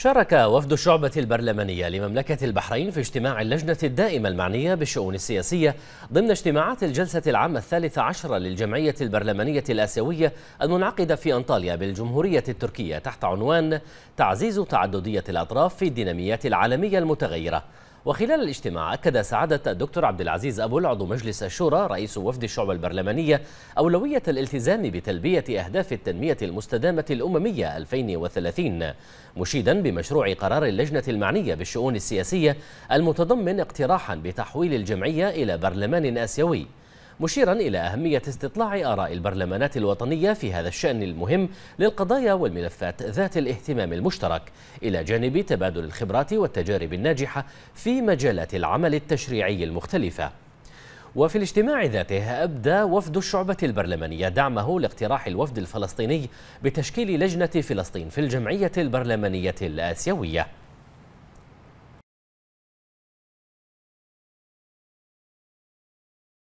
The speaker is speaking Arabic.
شارك وفد الشعبة البرلمانية لمملكة البحرين في اجتماع اللجنة الدائمة المعنية بالشؤون السياسية ضمن اجتماعات الجلسة العامة الثالثة عشرة للجمعية البرلمانية الآسيوية المنعقدة في أنطاليا بالجمهورية التركية تحت عنوان تعزيز تعددية الأطراف في الديناميات العالمية المتغيرة وخلال الاجتماع أكد سعادة الدكتور عبد العزيز أبو عضو مجلس الشورى رئيس وفد الشعب البرلمانية أولوية الالتزام بتلبية أهداف التنمية المستدامة الأممية 2030 مشيدا بمشروع قرار اللجنة المعنية بالشؤون السياسية المتضمن اقتراحا بتحويل الجمعية إلى برلمان آسيوي مشيرا إلى أهمية استطلاع آراء البرلمانات الوطنية في هذا الشأن المهم للقضايا والملفات ذات الاهتمام المشترك إلى جانب تبادل الخبرات والتجارب الناجحة في مجالات العمل التشريعي المختلفة وفي الاجتماع ذاته أبدى وفد الشعبة البرلمانية دعمه لاقتراح الوفد الفلسطيني بتشكيل لجنة فلسطين في الجمعية البرلمانية الآسيوية